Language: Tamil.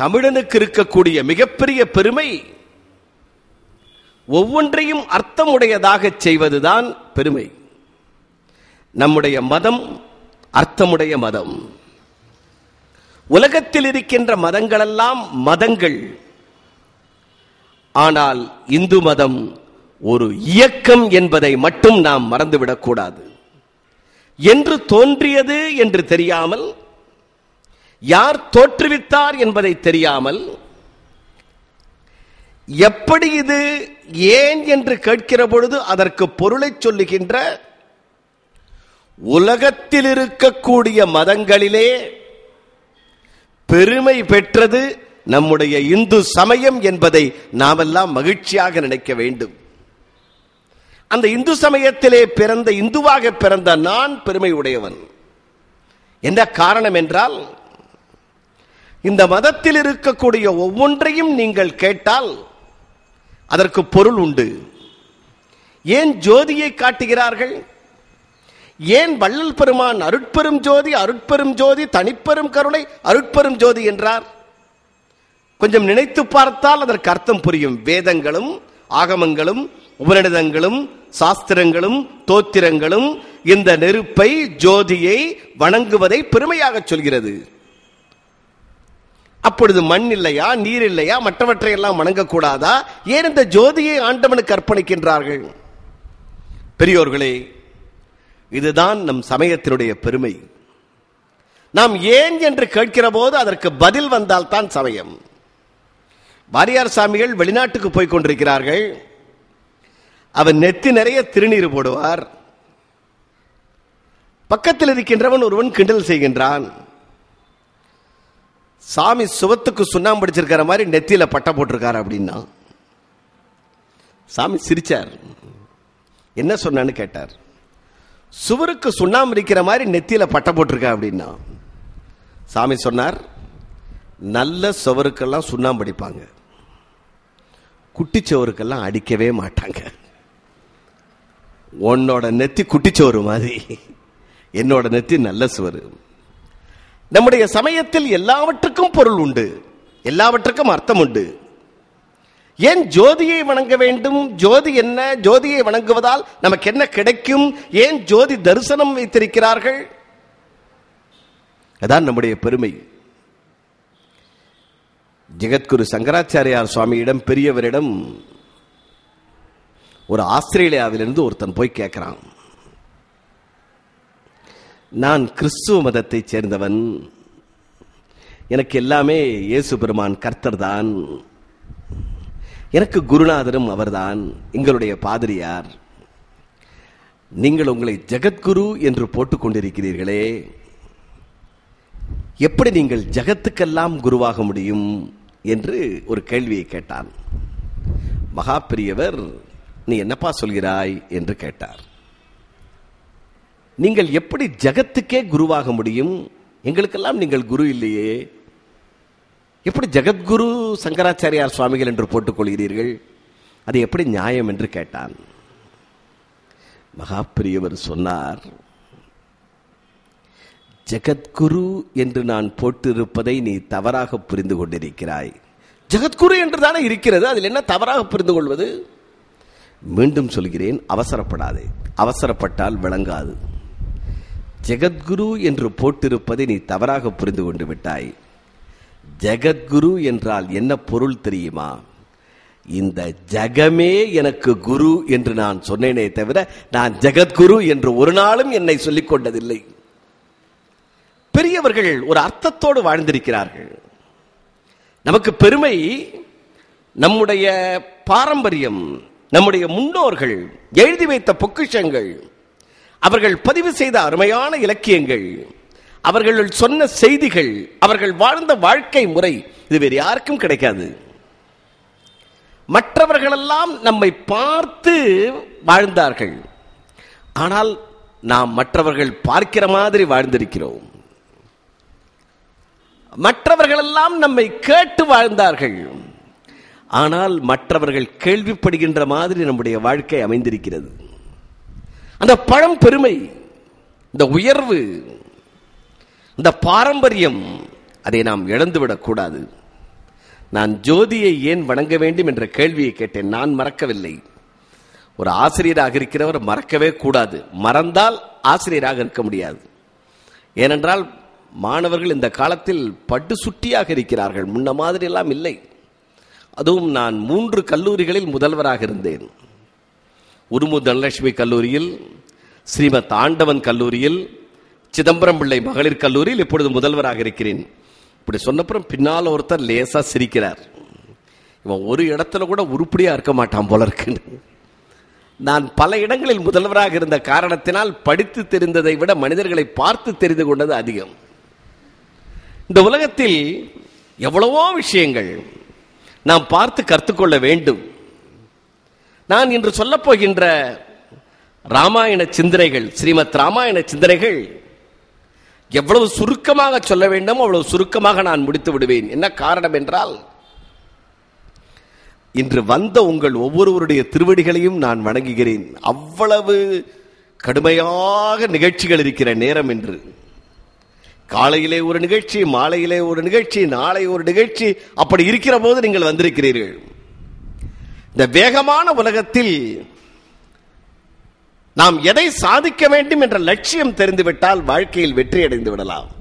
தமிழனுக்கு இருக்கக்கூடிய மிகப்பெரிய பெருமை ஒவ்வொன்றையும் அர்த்தமுடையதாக செய்வதுதான் பெருமை நம்முடைய மதம் அர்த்தமுடைய மதம் உலகத்தில் இருக்கின்ற மதங்களெல்லாம் மதங்கள் ஆனால் இந்து மதம் ஒரு இயக்கம் என்பதை மட்டும் நாம் மறந்துவிடக்கூடாது என்று தோன்றியது என்று தெரியாமல் யார் தோற்றுவித்தார் என்பதை தெரியாமல் எப்படி இது ஏன் என்று கேட்கிற பொழுது அதற்கு பொருளை சொல்லுகின்ற உலகத்தில் இருக்கக்கூடிய மதங்களிலே பெருமை பெற்றது நம்முடைய இந்து சமயம் என்பதை எல்லாம் மகிழ்ச்சியாக நினைக்க வேண்டும் அந்த இந்து சமயத்திலே பிறந்த இந்துவாக பிறந்த நான் பெருமை உடையவன் என்ன காரணம் என்றால் இந்த மதத்தில் இருக்கக்கூடிய ஒவ்வொன்றையும் நீங்கள் கேட்டால் அதற்கு பொருள் உண்டு ஏன் ஜோதியை காட்டுகிறார்கள் ஏன் வள்ளல் பெருமான் அருட்பெரும் ஜோதி அருட்பெரும் ஜோதி தனிப்பெரும் கருணை அருட்பெரும் ஜோதி என்றார் கொஞ்சம் நினைத்து பார்த்தால் அதற்கு அர்த்தம் புரியும் வேதங்களும் ஆகமங்களும் உபநிடதங்களும் சாஸ்திரங்களும் தோத்திரங்களும் இந்த நெருப்பை ஜோதியை வணங்குவதை பெருமையாக சொல்கிறது அப்பொழுது மண் இல்லையா நீர் இல்லையா மற்றவற்றை எல்லாம் வணங்கக்கூடாதா ஏன் இந்த ஜோதியை ஆண்டவனுக்கு அர்ப்பணிக்கின்றார்கள் பெரியோர்களே இதுதான் நம் சமயத்தினுடைய பெருமை நாம் ஏன் என்று கேட்கிற போது அதற்கு பதில் வந்தால் தான் சமயம் வாரியார் சாமிகள் வெளிநாட்டுக்கு போய் கொண்டிருக்கிறார்கள் அவர் நெத்தி நிறைய திருநீர் போடுவார் பக்கத்தில் இருக்கின்றவன் ஒருவன் கிண்டல் செய்கின்றான் சாமி சுவத்துக்கு சுண்ணாம்பு படிச்சிருக்கிற மாதிரி நெத்தியில் பட்டை போட்டிருக்காரு அப்படின்னா சாமி சிரிச்சார் என்ன சொன்னான்னு கேட்டார் சுவருக்கு சுண்ணாம்பு இருக்கிற மாதிரி நெத்தியில் பட்டை போட்டிருக்கா அப்படின்னா சாமி சொன்னார் நல்ல சுவருக்கெல்லாம் சுண்ணாம்பு அடிப்பாங்க குட்டிச்சவருக்கெல்லாம் அடிக்கவே மாட்டாங்க உன்னோட நெத்தி குட்டிச்சோறு மாதிரி என்னோட நெத்தி நல்ல சுவர் நம்முடைய சமயத்தில் எல்லாவற்றுக்கும் பொருள் உண்டு எல்லாவற்றுக்கும் அர்த்தம் உண்டு ஏன் ஜோதியை வணங்க வேண்டும் ஜோதி என்ன ஜோதியை வணங்குவதால் நமக்கு என்ன கிடைக்கும் ஏன் ஜோதி தரிசனம் வைத்திருக்கிறார்கள் அதான் நம்முடைய பெருமை ஜெகத்குரு சங்கராச்சாரியார் சுவாமியிடம் பெரியவரிடம் ஒரு ஆஸ்திரேலியாவிலிருந்து ஒருத்தன் போய் கேட்கிறான் நான் கிறிஸ்துவ மதத்தை சேர்ந்தவன் எனக்கு எல்லாமே இயேசு பெருமான் கர்த்தர் தான் எனக்கு குருநாதரும் அவர்தான் எங்களுடைய பாதிரியார் நீங்கள் உங்களை ஜெகத்குரு என்று போட்டுக்கொண்டிருக்கிறீர்களே எப்படி நீங்கள் ஜகத்துக்கெல்லாம் குருவாக முடியும் என்று ஒரு கேள்வியை கேட்டான் மகா பெரியவர் நீ என்னப்பா சொல்கிறாய் என்று கேட்டார் நீங்கள் எப்படி ஜகத்துக்கே குருவாக முடியும் எங்களுக்கெல்லாம் நீங்கள் குரு இல்லையே எப்படி ஜெகத்குரு சங்கராச்சாரியார் சுவாமிகள் என்று போட்டுக்கொள்கிறீர்கள் அது எப்படி நியாயம் என்று கேட்டான் மகாபிரியவர் சொன்னார் ஜெகத்குரு என்று நான் போட்டிருப்பதை நீ தவறாக புரிந்து கொண்டிருக்கிறாய் ஜெகத்குரு என்று தானே இருக்கிறது அதில் என்ன தவறாக புரிந்து கொள்வது மீண்டும் சொல்கிறேன் அவசரப்படாதே அவசரப்பட்டால் விளங்காது ஜெகத்குரு என்று போட்டிருப்பதை நீ தவறாக புரிந்து கொண்டு விட்டாய் ஜெகத்குரு என்றால் என்ன பொருள் தெரியுமா இந்த ஜகமே எனக்கு குரு என்று நான் சொன்னேனே தவிர நான் ஜெகத்குரு என்று ஒரு நாளும் என்னை சொல்லிக் கொண்டதில்லை பெரியவர்கள் ஒரு அர்த்தத்தோடு வாழ்ந்திருக்கிறார்கள் நமக்கு பெருமை நம்முடைய பாரம்பரியம் நம்முடைய முன்னோர்கள் எழுதி வைத்த பொக்கிஷங்கள் அவர்கள் பதிவு செய்த அருமையான இலக்கியங்கள் அவர்கள் சொன்ன செய்திகள் அவர்கள் வாழ்ந்த வாழ்க்கை முறை இது வேறு யாருக்கும் கிடைக்காது மற்றவர்களெல்லாம் நம்மை பார்த்து வாழ்ந்தார்கள் ஆனால் நாம் மற்றவர்கள் பார்க்கிற மாதிரி வாழ்ந்திருக்கிறோம் மற்றவர்களெல்லாம் நம்மை கேட்டு வாழ்ந்தார்கள் ஆனால் மற்றவர்கள் கேள்விப்படுகின்ற மாதிரி நம்முடைய வாழ்க்கை அமைந்திருக்கிறது அந்த பழம் பெருமை இந்த உயர்வு இந்த பாரம்பரியம் அதை நாம் கூடாது நான் ஜோதியை ஏன் வணங்க வேண்டும் என்ற கேள்வியை கேட்டேன் நான் மறக்கவில்லை ஒரு ஆசிரியராக இருக்கிறவர் மறக்கவே கூடாது மறந்தால் ஆசிரியராக இருக்க முடியாது ஏனென்றால் மாணவர்கள் இந்த காலத்தில் பட்டு சுட்டியாக இருக்கிறார்கள் முன்ன மாதிரி எல்லாம் இல்லை அதுவும் நான் மூன்று கல்லூரிகளில் முதல்வராக இருந்தேன் உருமு தனலட்சுமி கல்லூரியில் ஸ்ரீமத் ஆண்டவன் கல்லூரியில் சிதம்பரம் பிள்ளை மகளிர் கல்லூரியில் இப்பொழுது முதல்வராக இருக்கிறேன் இப்படி சொன்னப்புறம் பின்னால் ஒருத்தர் லேசாக சிரிக்கிறார் இவன் ஒரு இடத்துல கூட உருப்படியாக இருக்க மாட்டான் போல இருக்குன்னு நான் பல இடங்களில் முதல்வராக இருந்த காரணத்தினால் படித்து தெரிந்ததை விட மனிதர்களை பார்த்து தெரிந்து கொண்டது அதிகம் இந்த உலகத்தில் எவ்வளவோ விஷயங்கள் நாம் பார்த்து கற்றுக்கொள்ள வேண்டும் நான் இன்று சொல்ல போகின்ற ராமாயண சிந்தனைகள் ஸ்ரீமத் ராமாயண சிந்தனைகள் எவ்வளவு சுருக்கமாக சொல்ல வேண்டும் அவ்வளவு சுருக்கமாக நான் முடித்து விடுவேன் என்ன காரணம் என்றால் இன்று வந்த உங்கள் ஒவ்வொருவருடைய திருவடிகளையும் நான் வணங்குகிறேன் அவ்வளவு கடுமையாக நிகழ்ச்சிகள் இருக்கிற நேரம் என்று காலையிலே ஒரு நிகழ்ச்சி மாலையிலே ஒரு நிகழ்ச்சி நாளை ஒரு நிகழ்ச்சி அப்படி இருக்கிற போது நீங்கள் வந்திருக்கிறீர்கள் இந்த வேகமான உலகத்தில் நாம் எதை சாதிக்க வேண்டும் என்ற லட்சியம் தெரிந்துவிட்டால் வாழ்க்கையில் வெற்றி அடைந்து விடலாம்